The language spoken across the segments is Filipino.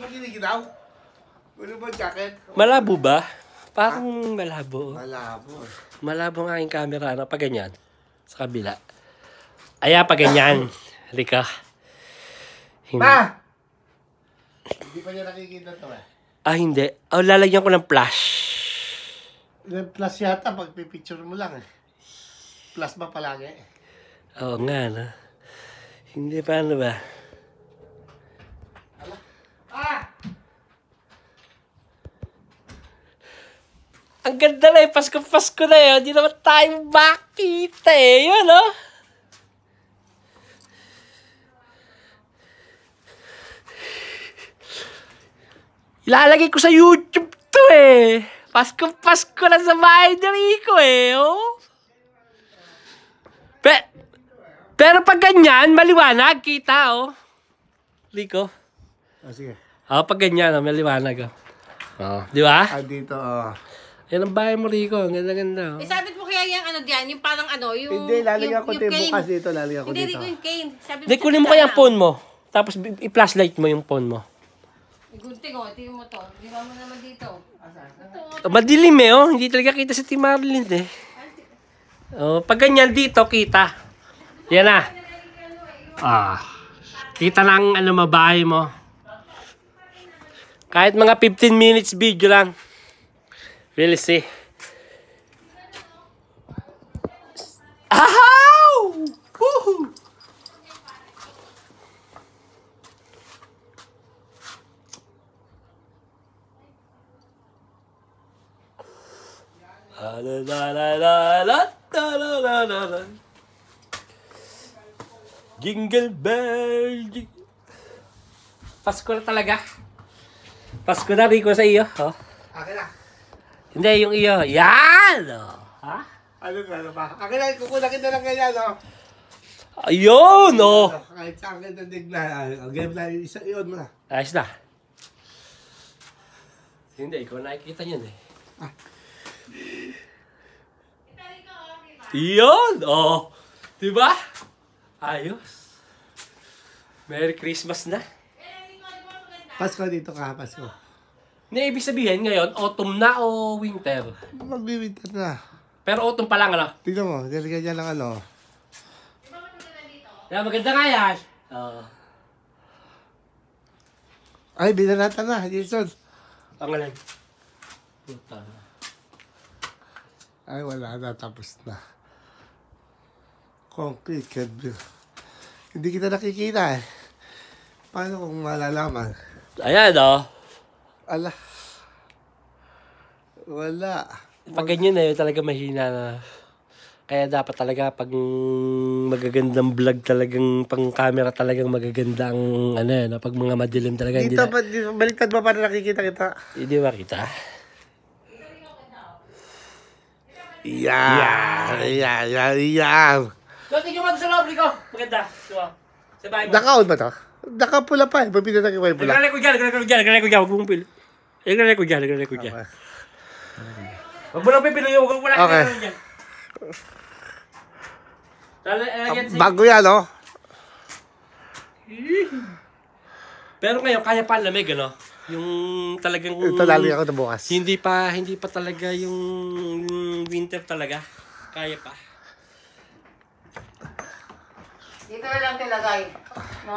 Maginigidaw? Wala ba jacket? Malabo ba? Parang malabo. Malabo. Malabo ang aking camera. Ano pa ganyan? Sa kabila. Aya, pa ganyan. Halika. Hindi. Ma! Hindi pa niya nakikita to eh. Ah, hindi. Oh, lalagyan ko ng flash. Ng flash yata pagpipicture mo lang eh. Flash ba palagi? Oo nga, no? Hindi, paano ba? Ang ganda na eh. Pasko, Pasko na yun. Eh. Hindi naman tayo makita eh. Yun, no? Oh. Ilalagay ko sa YouTube to eh. Pasko, Pasko na sa bahay ni Rico eh. Oh. Pe pero pag ganyan, maliwanag. Kita, oh. Rico. Oh, sige. Oh, pag ganyan, oh, maliwanag. Oh. Oh. Di ba? Ah, dito, oh. Yan ang bahay mo, Rico. Ang ganda-ganda. oh. Isabit eh, mo kaya yung ano diyan, yung parang ano, yung... Hindi, lalagyan yung- ko yung tayo cane. bukas dito. Lalagyan ko Hindi, dito. Rico, yung cane. Sabi Hindi, sa mo kaya yung phone mo. Tapos i-flashlight mo yung phone mo. Eh, Gunting, ko, Tingin mo to. Diba ba mo naman dito? Ito, oh. Ah, madilim eh, oh. Hindi talaga kita si Timarlin Marlin eh. Oh, pag ganyan dito, kita. Yan na. Ah. ah. Kita lang ano mabahay mo. Kahit mga 15 minutes video lang. We'll see. Ow! Woohoo! La la la la la la la la la Jingle bell! Pasko na talaga. Pasko na, rin ko sa iyo. Oh. Akin na. Hindi, yung iyo. Yan! Oh. Ha? Ano ba? Ano ba? Ang ganyan, kukunakin na lang ganyan, no? Oh. Ayun, oh! Kahit sa akin na digla, ang game na ah, ah, isa yun mo na. Ayos na. Hindi, ikaw nakikita yun eh. Ah. Yun! Oh! Diba? Ayos. Merry Christmas na. Pasko dito ka, Pasko. Na ibig sabihin ngayon, autumn na o winter? Magbi-winter na. Pero autumn pa lang, ano? Tignan mo, galing niya ng ano. Yeah, maganda nga yan. Oo. Ay, binanatan na, Jason. Pangalan. Puta. Ay, wala na. Tapos na. Concrete can be. Hindi kita nakikita eh. Paano kung malalaman? Ayan, oh. Ala. Wala. Pag ganyan na yun, talaga mahina na. Kaya dapat talaga pag magagandang vlog talagang pang camera talagang magaganda ang ano yan, pag mga madilim talaga. Dito, pa, di, baliktad ba para nakikita kita? Hindi eh, ba kita? Yeah! Yeah! Yeah! Yeah! Dati yung sa lobby ko. Maganda. Diba? Sa bahay mo. Nakaon ba to? pula pa eh. Pag pinatagay ko yung pula. Nagkalay ko dyan. Nagkalay ko dyan. Nagkalay ko dyan. Huwag mong pila. Nagre-record yan, nagre-record yan. Huwag mo lang pipili yung huwag mo lang Okay. pipili yan. Lalagyan eh, ah, sa- Bago yan, no? Oh. Pero ngayon, kaya pa ang lamig, ano? Yung talagang... Ito lalagyan ko na bukas. Hindi pa, hindi pa talaga yung winter talaga. Kaya pa. Dito na lang tilagay. No?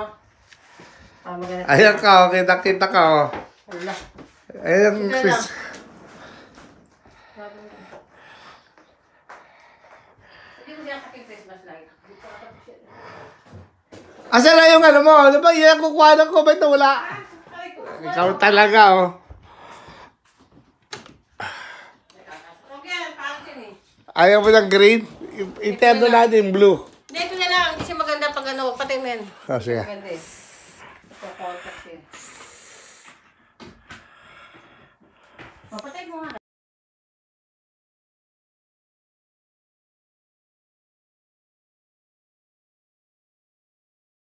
Ah, maganda. Ayan ka, oh. Kita-kita ka, oh. Wala. Ayan, Chris. Asa na yung ano mo? Ano ba? Yan ang kukuha ng comment na wala. Ah, Ikaw talaga, oh. Eh. Ayaw mo ng green? Interno natin blue. Dito na lang. Hindi siya maganda pag ano, Patingin. men. Oh, ah, siya. Maganda eh. Papatay mo nga.